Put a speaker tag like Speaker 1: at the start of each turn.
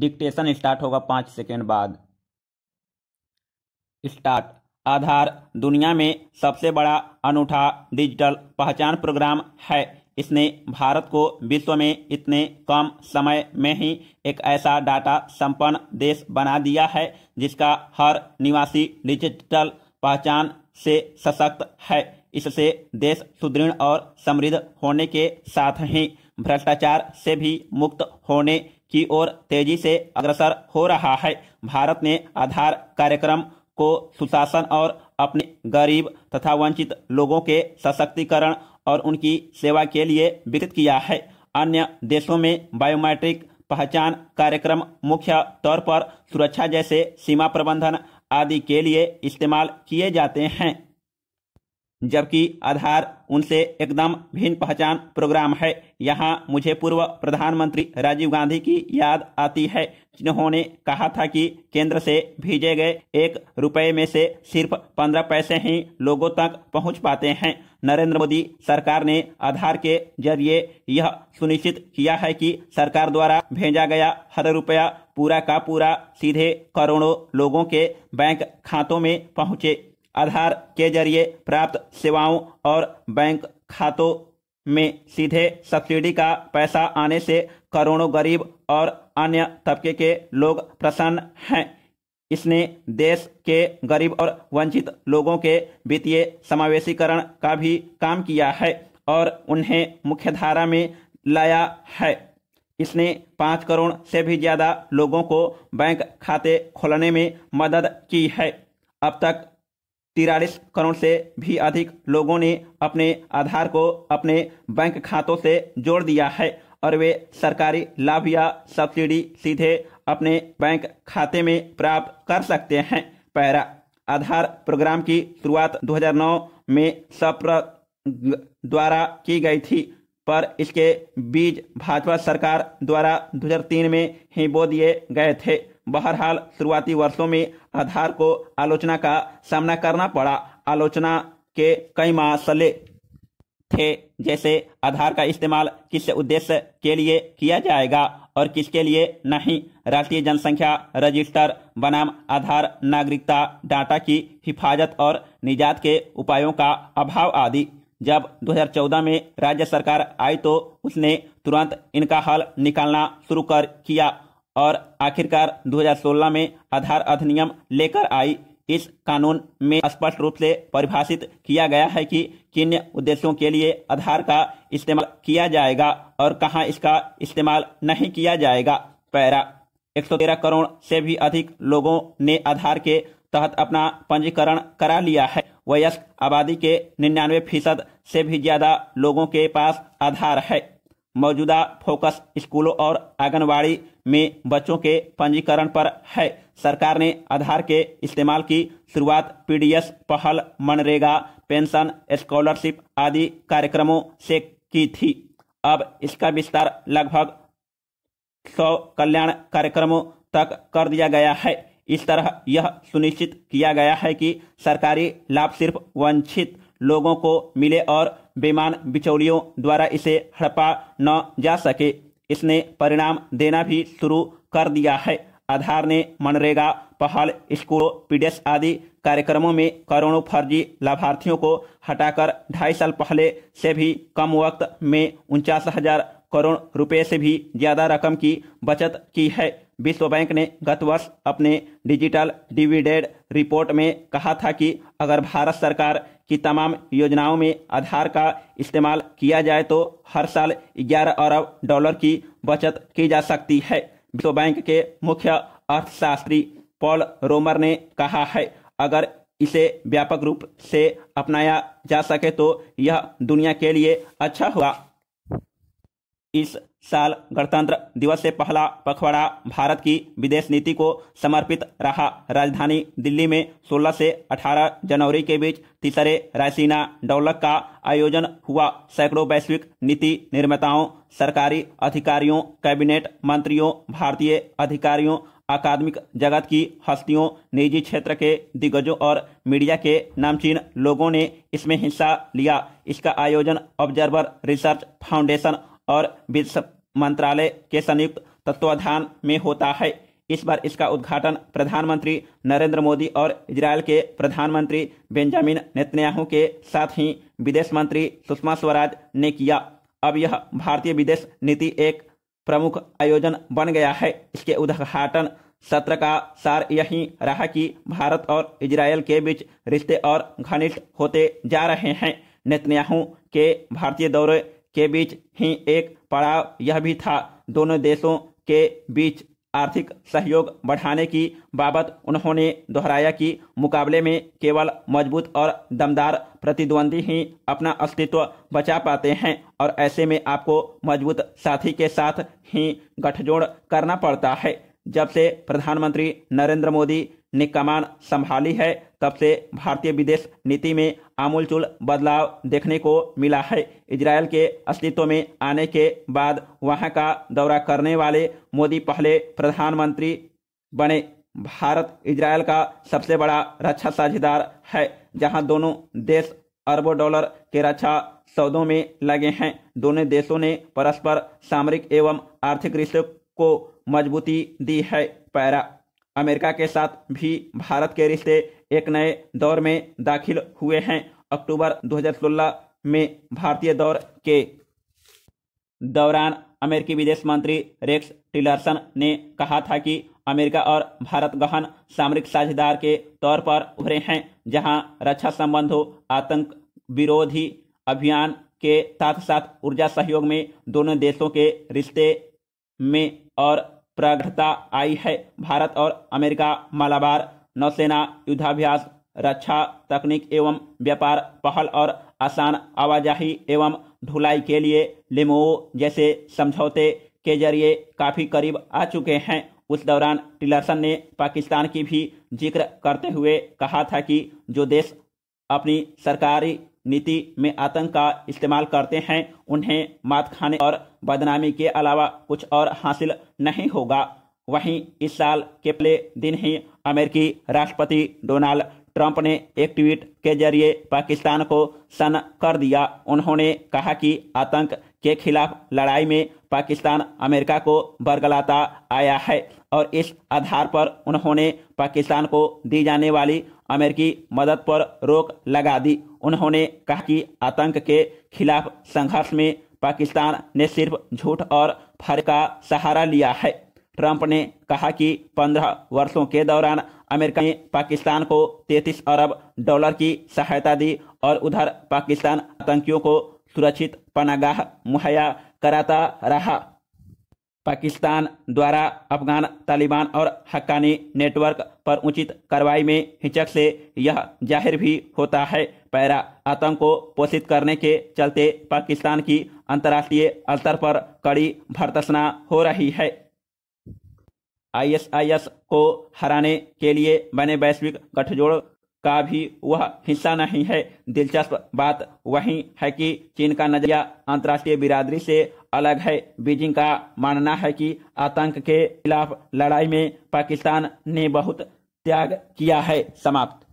Speaker 1: dictation start होगा पाँच second बाद स्टार्ट आधार दुनिया में सबसे बड़ा अनूठा डिजिटल पहचान प्रोग्राम है इसने भारत को विश्व में इतने कम समय में ही एक ऐसा डाटा संपन्न देश बना दिया है जिसका हर निवासी डिजिटल पहचान से सशक्त है इससे देश सुदृढ़ और समृद्ध होने के साथ ही भ्रष्टाचार से भी मुक्त होने की ओर तेजी से अग्रसर हो रहा है भारत ने आधार कार्यक्रम को सुशासन और अपने गरीब तथा वंचित लोगों के सशक्तिकरण और उनकी सेवा के लिए विकसित किया है अन्य देशों में बायोमेट्रिक पहचान कार्यक्रम मुख्य तौर पर सुरक्षा जैसे सीमा प्रबंधन आदि के लिए इस्तेमाल किए जाते हैं जबकि आधार उनसे एकदम भिन्न पहचान प्रोग्राम है यहाँ मुझे पूर्व प्रधानमंत्री राजीव गांधी की याद आती है जिन्होंने कहा था कि केंद्र से भेजे गए एक रुपए में से सिर्फ पंद्रह पैसे ही लोगों तक पहुंच पाते हैं नरेंद्र मोदी सरकार ने आधार के जरिए यह सुनिश्चित किया है कि सरकार द्वारा भेजा गया हर रुपया पूरा का पूरा सीधे करोड़ों लोगों के बैंक खातों में पहुंचे आधार के जरिए प्राप्त सेवाओं और बैंक खातों में सीधे सब्सिडी का पैसा आने से करोड़ों गरीब और अन्य तबके के लोग प्रसन्न हैं इसने देश के गरीब और वंचित लोगों के वित्तीय समावेशीकरण का भी काम किया है और उन्हें मुख्यधारा में लाया है इसने पाँच करोड़ से भी ज़्यादा लोगों को बैंक खाते खोलने में मदद की है अब तक तिरालीस करोड़ से भी अधिक लोगों ने अपने आधार को अपने बैंक खातों से जोड़ दिया है और वे सरकारी लाभ या सब्सिडी सीधे अपने बैंक खाते में प्राप्त कर सकते हैं पैरा आधार प्रोग्राम की शुरुआत 2009 में सप्र द्वारा की गई थी पर इसके बीज भाजपा सरकार द्वारा 2003 में ही बो दिए गए थे बहरहाल शुरुआती वर्षों में आधार को आलोचना का सामना करना पड़ा आलोचना के कई मसले थे जैसे आधार का इस्तेमाल किस उद्देश्य के लिए किया जाएगा और किसके लिए नहीं राष्ट्रीय जनसंख्या रजिस्टर बनाम आधार नागरिकता डाटा की हिफाजत और निजात के उपायों का अभाव आदि जब 2014 में राज्य सरकार आई तो उसने तुरंत इनका हल निकालना शुरू कर किया और आखिरकार 2016 में आधार अधिनियम लेकर आई इस कानून में स्पष्ट रूप से परिभाषित किया गया है कि किन उद्देश्यों के लिए आधार का इस्तेमाल किया जाएगा और कहाँ इसका इस्तेमाल नहीं किया जाएगा पैरा 113 करोड़ से भी अधिक लोगों ने आधार के तहत अपना पंजीकरण करा लिया है वयस्क आबादी के निन्यानवे फीसद से भी ज्यादा लोगों के पास आधार है मौजूदा फोकस स्कूलों और आंगनबाड़ी में बच्चों के पंजीकरण पर है सरकार ने आधार के इस्तेमाल की शुरुआत पीडीएस पहल मनरेगा पेंशन स्कॉलरशिप आदि कार्यक्रमों से की थी अब इसका विस्तार लगभग सौ कल्याण कार्यक्रमों तक कर दिया गया है इस तरह यह सुनिश्चित किया गया है कि सरकारी लाभ सिर्फ वंचित लोगों को मिले और बेमान बिचौलियों द्वारा इसे हड़पा न जा सके इसने परिणाम देना भी शुरू कर दिया है आधार ने मनरेगा पहल स्कूलों पीडीएस आदि कार्यक्रमों में करोड़ों फर्जी लाभार्थियों को हटाकर ढाई साल पहले से भी कम वक्त में उनचास हजार करोड़ रुपए से भी ज्यादा रकम की बचत की है विश्व बैंक ने गत वर्ष अपने डिजिटल डिविडेड रिपोर्ट में कहा था कि अगर भारत सरकार की तमाम योजनाओं में आधार का इस्तेमाल किया जाए तो हर साल 11 अरब डॉलर की बचत की जा सकती है विश्व बैंक के मुख्य अर्थशास्त्री पॉल रोमर ने कहा है अगर इसे व्यापक रूप से अपनाया जा सके तो यह दुनिया के लिए अच्छा होगा इस साल गणतंत्र दिवस से पहला पखवाड़ा भारत की विदेश नीति को समर्पित रहा राजधानी दिल्ली में 16 से 18 जनवरी के बीच तीसरे रायसीना डौलक का आयोजन हुआ सैकड़ों वैश्विक नीति निर्माताओं सरकारी अधिकारियों कैबिनेट मंत्रियों भारतीय अधिकारियों अकादमिक जगत की हस्तियों निजी क्षेत्र के दिग्गजों और मीडिया के नामचीन लोगों ने इसमें हिस्सा लिया इसका आयोजन ऑब्जर्वर रिसर्च फाउंडेशन और वित्त मंत्रालय के संयुक्त तत्वाधान में होता है इस बार इसका उद्घाटन प्रधानमंत्री नरेंद्र मोदी और इजराइल के प्रधानमंत्री बेंजामिन नेतन्याहू के साथ ही विदेश मंत्री सुषमा स्वराज ने किया अब यह भारतीय विदेश नीति एक प्रमुख आयोजन बन गया है इसके उद्घाटन सत्र का सार यही रहा कि भारत और इजराइल के बीच रिश्ते और घनिष्ठ होते जा रहे हैं नेतन्याहू के भारतीय दौरे के बीच ही एक पड़ाव यह भी था दोनों देशों के बीच आर्थिक सहयोग बढ़ाने की बाबत उन्होंने दोहराया कि मुकाबले में केवल मजबूत और दमदार प्रतिद्वंदी ही अपना अस्तित्व बचा पाते हैं और ऐसे में आपको मजबूत साथी के साथ ही गठजोड़ करना पड़ता है जब से प्रधानमंत्री नरेंद्र मोदी ने कमान संभाली है तब से भारतीय विदेश नीति में आमूलचूल बदलाव देखने को मिला है इसराइल के अस्तित्व में आने के बाद वहां का दौरा करने वाले मोदी पहले प्रधानमंत्री बने भारत इसराइल का सबसे बड़ा रक्षा साझेदार है जहां दोनों देश अरबों डॉलर के रक्षा सौदों में लगे हैं दोनों देशों ने परस्पर सामरिक एवं आर्थिक रिश्तों को मजबूती दी है पैरा अमेरिका के साथ भी भारत के रिश्ते एक नए दौर में दाखिल हुए हैं अक्टूबर 2016 में भारतीय दौर के दौरान अमेरिकी विदेश मंत्री रेक्स टिलरसन ने कहा था कि अमेरिका और भारत गहन सामरिक साझेदार के तौर पर उभरे हैं जहां रक्षा संबंधों आतंक विरोधी अभियान के साथ साथ ऊर्जा सहयोग में दोनों देशों के रिश्ते में और प्रगढ़ता आई है भारत और अमेरिका मालाबार नौसेना युद्धाभ्यास रक्षा तकनीक एवं व्यापार पहल और आसान आवाजाही एवं ढुलाई के लिए लिमो जैसे समझौते के जरिए काफ़ी करीब आ चुके हैं उस दौरान टिलरसन ने पाकिस्तान की भी जिक्र करते हुए कहा था कि जो देश अपनी सरकारी नीति में आतंक का इस्तेमाल करते हैं उन्हें मात खाने और बदनामी के अलावा कुछ और हासिल नहीं होगा वहीं इस साल के पहले दिन ही अमेरिकी राष्ट्रपति डोनाल्ड ट्रंप ने एक ट्वीट के जरिए पाकिस्तान को सन कर दिया उन्होंने कहा कि आतंक के खिलाफ लड़ाई में पाकिस्तान अमेरिका को बरगलाता आया है और इस आधार पर उन्होंने पाकिस्तान को दी जाने वाली अमेरिकी मदद पर रोक लगा दी उन्होंने कहा कि आतंक के खिलाफ संघर्ष में पाकिस्तान ने सिर्फ झूठ और फर का सहारा लिया है ट्रंप ने कहा कि 15 वर्षों के दौरान अमेरिका ने पाकिस्तान को 33 अरब डॉलर की सहायता दी और उधर पाकिस्तान आतंकियों को सुरक्षित पनागाह मुहैया कराता रहा पाकिस्तान द्वारा अफगान तालिबान और हक्कानी नेटवर्क पर उचित कार्रवाई में हिचक से यह जाहिर भी होता है पैरा आतंक को पोषित करने के चलते पाकिस्तान की अंतर्राष्ट्रीय स्तर पर कड़ी भर्तसना हो रही है आईएसआईएस को हराने के लिए बने वैश्विक गठजोड़ का भी वह हिस्सा नहीं है दिलचस्प बात वही है कि चीन का नजरिया अंतर्राष्ट्रीय बिरादरी से अलग है बीजिंग का मानना है कि आतंक के खिलाफ लड़ाई में पाकिस्तान ने बहुत त्याग किया है समाप्त